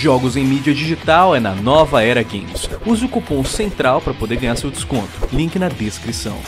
Jogos em mídia digital é na Nova Era Games. Use o cupom CENTRAL para poder ganhar seu desconto. Link na descrição.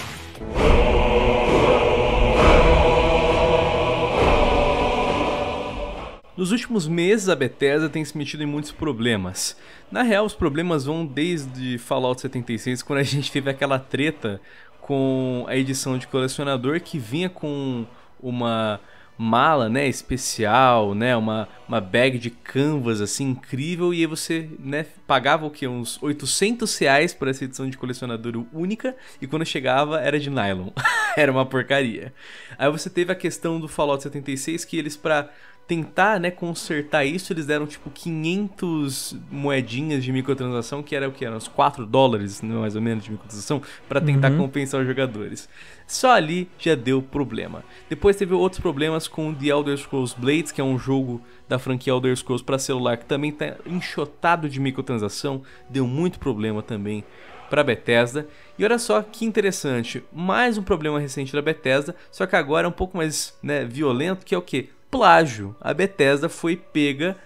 Nos últimos meses, a Bethesda tem se metido em muitos problemas. Na real, os problemas vão desde Fallout 76, quando a gente teve aquela treta com a edição de colecionador que vinha com uma mala, né, especial, né, uma, uma bag de canvas, assim, incrível, e aí você, né, pagava o que Uns 800 reais por essa edição de colecionador única, e quando chegava era de nylon. era uma porcaria. Aí você teve a questão do Fallout 76, que eles para tentar, né, consertar isso, eles deram tipo 500 moedinhas de microtransação, que era o que eram uns 4 dólares, né, mais ou menos de microtransação, para tentar uhum. compensar os jogadores. Só ali já deu problema. Depois teve outros problemas com The Elder Scrolls Blades, que é um jogo da franquia Elder Scrolls para celular que também está enxotado de microtransação, deu muito problema também para Bethesda. E olha só que interessante, mais um problema recente da Bethesda, só que agora é um pouco mais né, violento, que é o que? plágio. A Bethesda foi pega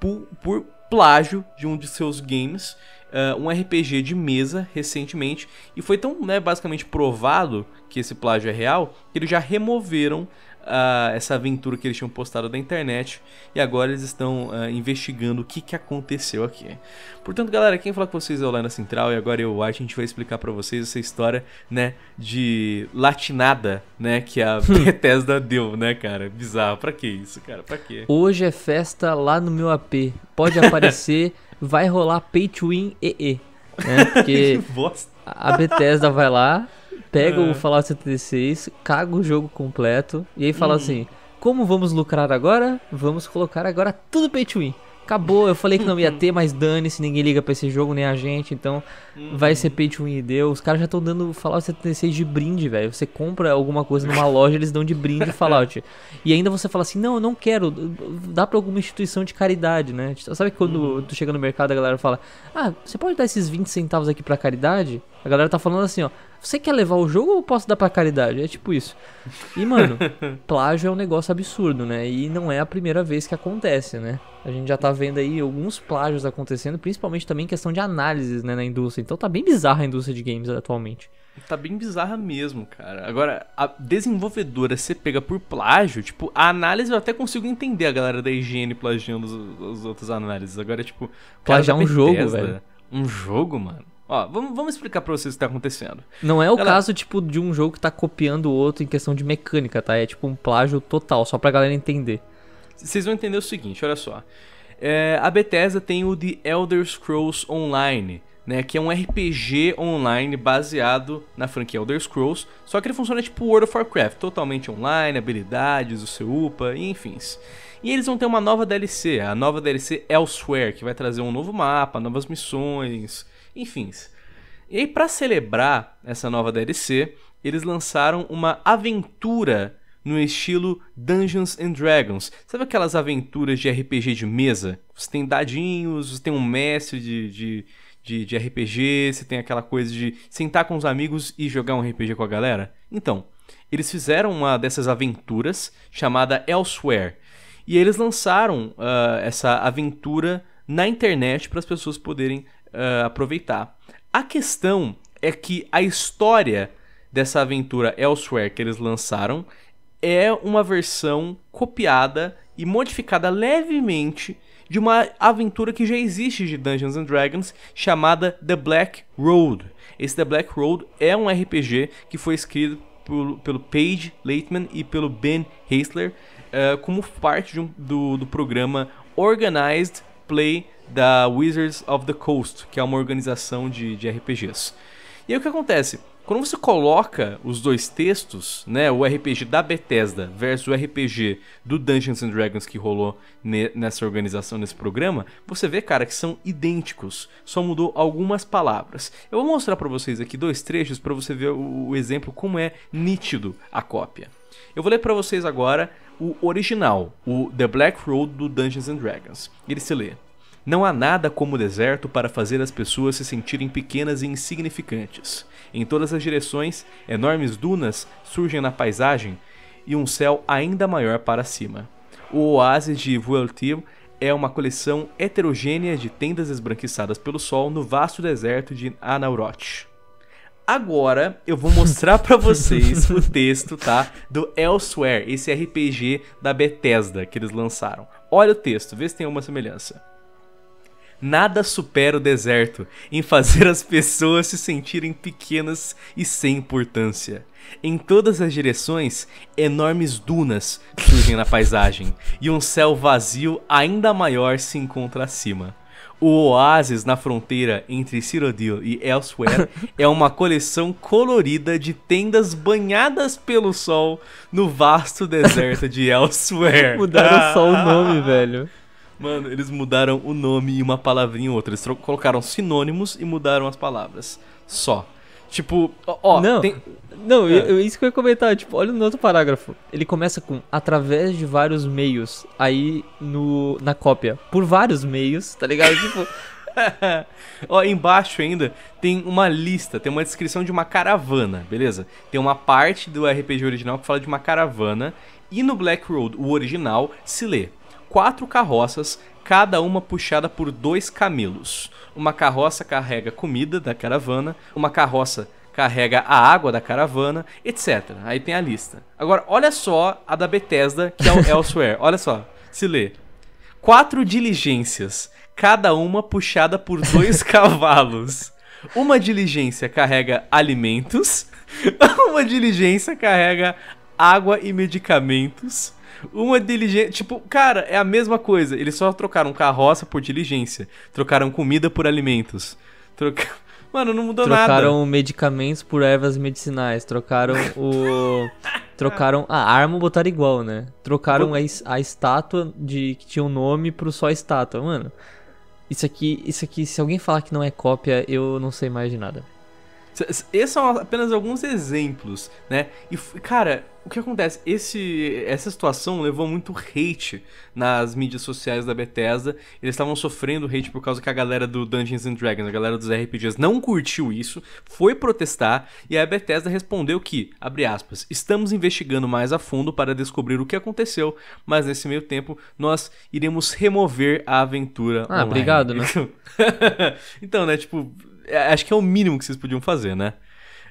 por, por plágio de um de seus games, uh, um RPG de mesa recentemente, e foi tão né, basicamente provado que esse plágio é real que eles já removeram uh, essa aventura que eles tinham postado na internet e agora eles estão uh, investigando o que, que aconteceu aqui. Portanto, galera, quem falar com vocês é o Lena Central e agora eu, White, a gente vai explicar para vocês essa história, né, de latinada, né, que a Bethesda deu, né, cara? Bizarro, pra que isso, cara? Pra quê? Hoje é festa lá no meu AP, pode aparecer, vai rolar pay to win EE. Né? Porque a Bethesda vai lá, pega é. o Fallout 76, caga o jogo completo e aí fala hum. assim: como vamos lucrar agora? Vamos colocar agora tudo pay to win. Acabou, eu falei que não ia uhum. ter, mas dane-se, ninguém liga pra esse jogo, nem a gente, então uhum. vai ser uhum. pay to win e deu. Os caras já estão dando Fallout 76 de brinde, velho. Você compra alguma coisa numa loja, eles dão de brinde Fallout. e ainda você fala assim, não, eu não quero, dá pra alguma instituição de caridade, né? Tipo, sabe quando uhum. tu chega no mercado a galera fala, ah, você pode dar esses 20 centavos aqui pra caridade? A galera tá falando assim, ó, você quer levar o jogo ou posso dar pra caridade? É tipo isso. E, mano, plágio é um negócio absurdo, né? E não é a primeira vez que acontece, né? A gente já tá vendo aí alguns plágios acontecendo, principalmente também em questão de análises, né, na indústria. Então tá bem bizarra a indústria de games atualmente. Tá bem bizarra mesmo, cara. Agora, a desenvolvedora se pega por plágio, tipo, a análise eu até consigo entender a galera da higiene plagiando as, outras análises. Agora, tipo, plagiar é um jogo, velho. Um jogo, mano. Ó, vamos, vamos explicar pra vocês o que tá acontecendo. Não é o galera... caso, tipo, de um jogo que tá copiando o outro em questão de mecânica, tá? É tipo um plágio total, só pra galera entender. Vocês vão entender o seguinte, olha só. É, a Bethesda tem o The Elder Scrolls Online, né? Que é um RPG online baseado na franquia Elder Scrolls. Só que ele funciona tipo World of Warcraft, totalmente online, habilidades, o seu UPA, enfim. E eles vão ter uma nova DLC, a nova DLC Elsewhere, que vai trazer um novo mapa, novas missões enfim. E aí, para celebrar essa nova DLC, eles lançaram uma aventura no estilo Dungeons and Dragons. Sabe aquelas aventuras de RPG de mesa? Você tem dadinhos, você tem um mestre de, de, de, de RPG, você tem aquela coisa de sentar com os amigos e jogar um RPG com a galera? Então, eles fizeram uma dessas aventuras chamada Elsewhere. E eles lançaram uh, essa aventura na internet para as pessoas poderem uh, aproveitar. A questão é que a história dessa aventura Elsewhere que eles lançaram é uma versão copiada e modificada levemente de uma aventura que já existe de Dungeons and Dragons chamada The Black Road. Esse The Black Road é um RPG que foi escrito pelo, pelo Paige Leitman e pelo Ben Hasler uh, como parte um, do, do programa Organized Play da Wizards of the Coast, que é uma organização de, de RPGs. E aí o que acontece? Quando você coloca os dois textos, né, o RPG da Bethesda versus o RPG do Dungeons and Dragons que rolou ne nessa organização, nesse programa, você vê, cara, que são idênticos, só mudou algumas palavras. Eu vou mostrar para vocês aqui dois trechos para você ver o, o exemplo como é nítido a cópia. Eu vou ler para vocês agora o original, o The Black Road do Dungeons and Dragons. Ele se lê: não há nada como o deserto para fazer as pessoas se sentirem pequenas e insignificantes. Em todas as direções, enormes dunas surgem na paisagem e um céu ainda maior para cima. O oásis de Vueltir é uma coleção heterogênea de tendas esbranquiçadas pelo sol no vasto deserto de Anauroth. Agora eu vou mostrar para vocês o texto, tá? Do Elsewhere, esse RPG da Bethesda que eles lançaram. Olha o texto, vê se tem alguma semelhança. Nada supera o deserto em fazer as pessoas se sentirem pequenas e sem importância. Em todas as direções, enormes dunas surgem na paisagem e um céu vazio ainda maior se encontra acima. O oásis na fronteira entre Cyrodiil e Elsewhere é uma coleção colorida de tendas banhadas pelo sol no vasto deserto de Elsewhere. Mudaram só o nome, velho. Mano, eles mudaram o nome e uma palavrinha em outra. Eles colocaram sinônimos e mudaram as palavras. Só. Tipo, ó. Não, tem... não é. eu, isso que eu ia comentar. Tipo, olha no outro parágrafo. Ele começa com através de vários meios. Aí no, na cópia, por vários meios, tá ligado? tipo. ó, embaixo ainda tem uma lista, tem uma descrição de uma caravana, beleza? Tem uma parte do RPG original que fala de uma caravana. E no Black Road, o original, se lê quatro carroças, cada uma puxada por dois camelos. Uma carroça carrega comida da caravana, uma carroça carrega a água da caravana, etc. Aí tem a lista. Agora, olha só a da Bethesda, que é o Elsewhere. olha só, se lê. Quatro diligências, cada uma puxada por dois cavalos. Uma diligência carrega alimentos, uma diligência carrega água e medicamentos, uma diligência. Tipo, cara, é a mesma coisa. Eles só trocaram carroça por diligência. Trocaram comida por alimentos. Trocaram. Mano, não mudou trocaram nada. Trocaram medicamentos por ervas medicinais. Trocaram o. trocaram a arma, botaram igual, né? Trocaram a, a estátua de que tinha um nome pro só estátua. Mano, isso aqui, isso aqui, se alguém falar que não é cópia, eu não sei mais de nada. Esses são apenas alguns exemplos, né? E, cara, o que acontece? Esse, essa situação levou muito hate nas mídias sociais da Bethesda. Eles estavam sofrendo hate por causa que a galera do Dungeons and Dragons, a galera dos RPGs, não curtiu isso, foi protestar e a Bethesda respondeu que, abre aspas, estamos investigando mais a fundo para descobrir o que aconteceu, mas nesse meio tempo nós iremos remover a aventura. Ah, online. obrigado, né? então, né, tipo, é, acho que é o mínimo que vocês podiam fazer, né?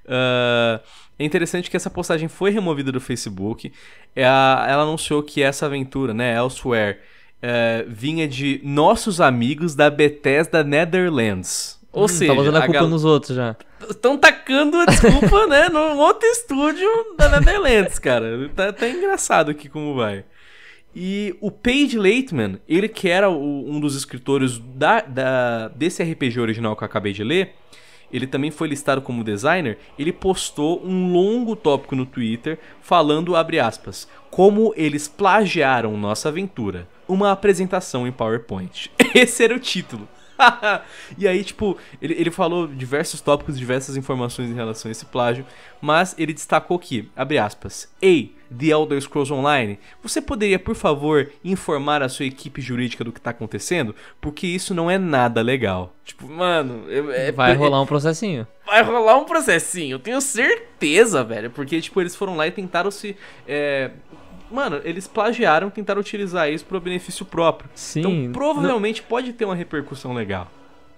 Uh, é interessante que essa postagem foi removida do Facebook. É ela anunciou que essa aventura, né, Elsewhere, uh, vinha de nossos amigos da Bethesda Netherlands. Ou hum, seja, tá botando a culpa gal... nos outros já. Estão tacando a desculpa, né, num outro estúdio da Netherlands, cara. Tá, tá engraçado aqui como vai. E o Paige Leitman, ele que era o, um dos escritores da, da, desse RPG original que eu acabei de ler, ele também foi listado como designer, ele postou um longo tópico no Twitter falando, abre aspas, como eles plagiaram nossa aventura. Uma apresentação em PowerPoint. Esse era o título. e aí, tipo, ele, ele falou diversos tópicos, diversas informações em relação a esse plágio, mas ele destacou que, abre aspas, Ei, The Elder Scrolls Online. Você poderia, por favor, informar a sua equipe jurídica do que está acontecendo? Porque isso não é nada legal. Tipo, mano. É, vai rolar um processinho. Vai rolar um processinho, eu tenho certeza, velho. Porque, tipo, eles foram lá e tentaram se. É, mano, eles plagiaram, tentaram utilizar isso para benefício próprio. Sim. Então, provavelmente não... pode ter uma repercussão legal.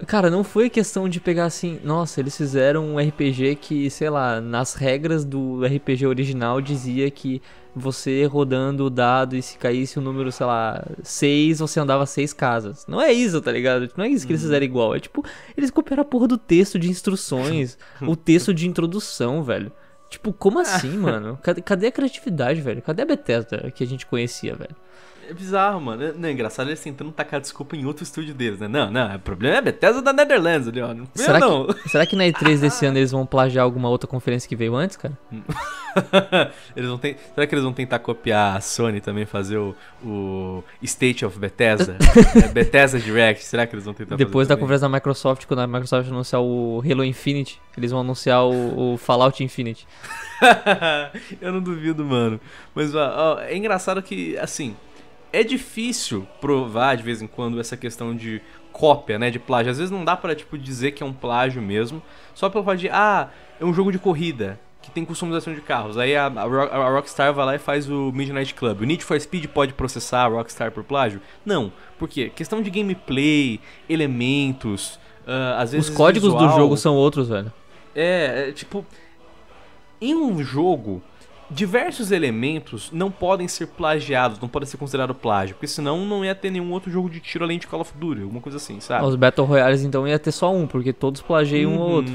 Cara, não foi questão de pegar assim, nossa, eles fizeram um RPG que, sei lá, nas regras do RPG original dizia que você rodando o dado e se caísse o número, sei lá, 6, você andava seis casas. Não é isso, tá ligado? Não é isso que eles uhum. fizeram igual. É tipo, eles copiaram a porra do texto de instruções, o texto de introdução, velho. Tipo, como assim, mano? Cadê, cadê a criatividade, velho? Cadê a Bethesda que a gente conhecia, velho? É bizarro, mano. Não, é engraçado eles tentando tacar desculpa em outro estúdio deles, né? Não, não. O problema é a Bethesda da Netherlands ali, ó. Não será, não. Que, será que na E3 desse ano eles vão plagiar alguma outra conferência que veio antes, cara? Hum. eles vão ter... Será que eles vão tentar copiar a Sony também, fazer o, o State of Bethesda? é, Bethesda Direct, será que eles vão tentar Depois da conversa da Microsoft, quando a Microsoft anunciar o Halo Infinite, eles vão anunciar o, o Fallout Infinite. Eu não duvido, mano. Mas ó, é engraçado que, assim, é difícil provar de vez em quando essa questão de cópia, né, de plágio. Às vezes não dá para tipo dizer que é um plágio mesmo, só pelo fato de ah, é um jogo de corrida que tem customização de carros. Aí a, a, Rockstar vai lá e faz o Midnight Club. O Need for Speed pode processar a Rockstar por plágio? Não, porque questão de gameplay, elementos, uh, às vezes os códigos visual, do jogo são outros, velho. É, é tipo em um jogo diversos elementos não podem ser plagiados, não podem ser considerados plágio, porque senão não ia ter nenhum outro jogo de tiro além de Call of Duty, alguma coisa assim, sabe? Os Battle Royales então ia ter só um, porque todos plagiam uhum. um ao outro.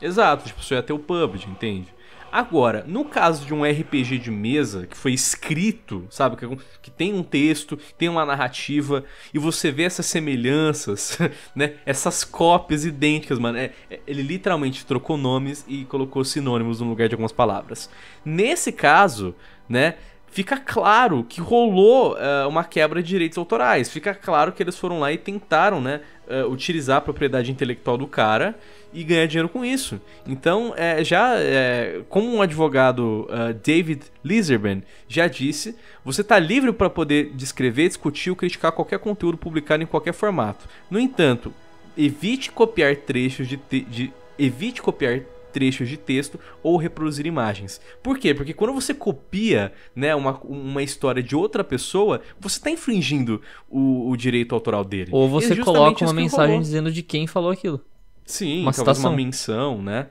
Exato, tipo, só ia ter o PUBG, entende? Agora, no caso de um RPG de mesa que foi escrito, sabe, que, é que tem um texto, tem uma narrativa e você vê essas semelhanças, né, essas cópias idênticas, mano, é, é, ele literalmente trocou nomes e colocou sinônimos no lugar de algumas palavras. Nesse caso, né, fica claro que rolou uh, uma quebra de direitos autorais. Fica claro que eles foram lá e tentaram, né, uh, utilizar a propriedade intelectual do cara e ganhar dinheiro com isso. Então, é, já é, como um advogado uh, David Lizerman já disse, você está livre para poder descrever, discutir ou criticar qualquer conteúdo publicado em qualquer formato. No entanto, evite copiar trechos de, de evite copiar trechos de texto ou reproduzir imagens. Por quê? Porque quando você copia né, uma, uma história de outra pessoa, você está infringindo o, o, direito autoral dele. Ou você é coloca uma mensagem dizendo de quem falou aquilo. Sim, uma, uma menção, né?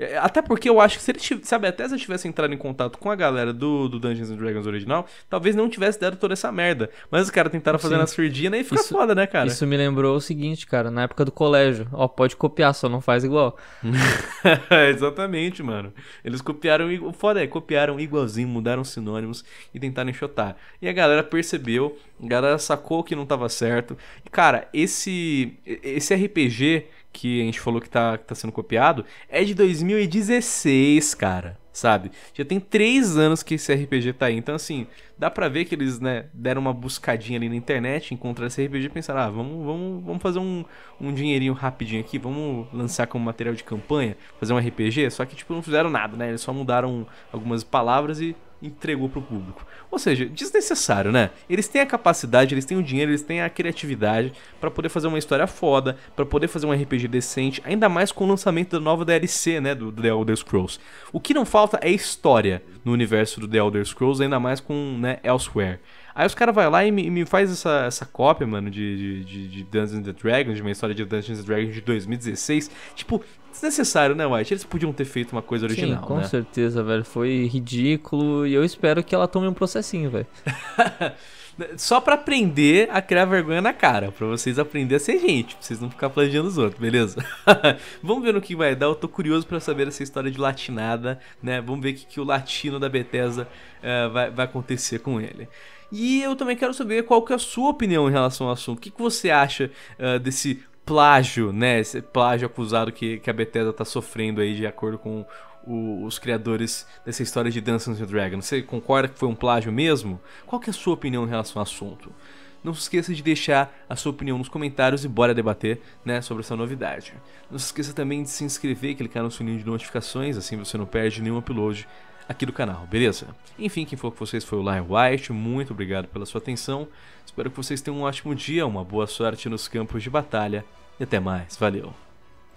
É, até porque eu acho que se ele tivesse, até se eles entrado em contato com a galera do, do Dungeons and Dragons original, talvez não tivesse dado toda essa merda. Mas os caras tentaram fazer Sim. na surdina e fica isso, foda, né, cara? Isso me lembrou o seguinte, cara, na época do colégio, ó, pode copiar, só não faz igual. Exatamente, mano. Eles copiaram, foda é, copiaram igualzinho, mudaram sinônimos e tentaram enxotar. E a galera percebeu, a galera sacou que não tava certo. E, cara, esse, esse RPG que a gente falou que tá, que tá sendo copiado é de 2016, cara. Sabe? Já tem três anos que esse RPG tá aí. Então, assim, dá pra ver que eles, né, deram uma buscadinha ali na internet, encontraram esse RPG e pensaram, ah, vamos, vamos, vamos fazer um, um dinheirinho rapidinho aqui, vamos lançar como material de campanha, fazer um RPG. Só que, tipo, não fizeram nada, né? Eles só mudaram algumas palavras e entregou para o público. Ou seja, desnecessário, né? Eles têm a capacidade, eles têm o dinheiro, eles têm a criatividade para poder fazer uma história foda, para poder fazer um RPG decente, ainda mais com o lançamento da nova DLC, né, do The Elder Scrolls. O que não falta é história no universo do The Elder Scrolls, ainda mais com, né, Elsewhere. Aí os caras vão lá e me, me faz essa, essa cópia, mano, de, de, de Dungeons and Dragons, de uma história de Dungeons and Dragons de 2016. Tipo, desnecessário, né, White? Eles podiam ter feito uma coisa original, Sim, com né? certeza, velho. Foi ridículo e eu espero que ela tome um processinho, velho. Só para aprender a criar vergonha na cara, para vocês aprenderem, a ser gente, pra vocês não ficar plagiando os outros, beleza? Vamos ver no que vai dar, eu tô curioso para saber essa história de latinada, né? Vamos ver o que, que o latino da Bethesda uh, vai, vai acontecer com ele. E eu também quero saber qual que é a sua opinião em relação ao assunto. O que, que você acha uh, desse plágio, né? Esse plágio acusado que, que a Bethesda tá sofrendo aí de acordo com o, os criadores dessa história de Dungeons and Dragons. Você concorda que foi um plágio mesmo? Qual que é a sua opinião em relação ao assunto? Não se esqueça de deixar a sua opinião nos comentários e bora debater né, sobre essa novidade. Não se esqueça também de se inscrever e clicar no sininho de notificações, assim você não perde nenhum upload aqui do canal, beleza? Enfim, quem falou com vocês foi o Lion White, muito obrigado pela sua atenção. Espero que vocês tenham um ótimo dia, uma boa sorte nos campos de batalha e até mais. Valeu!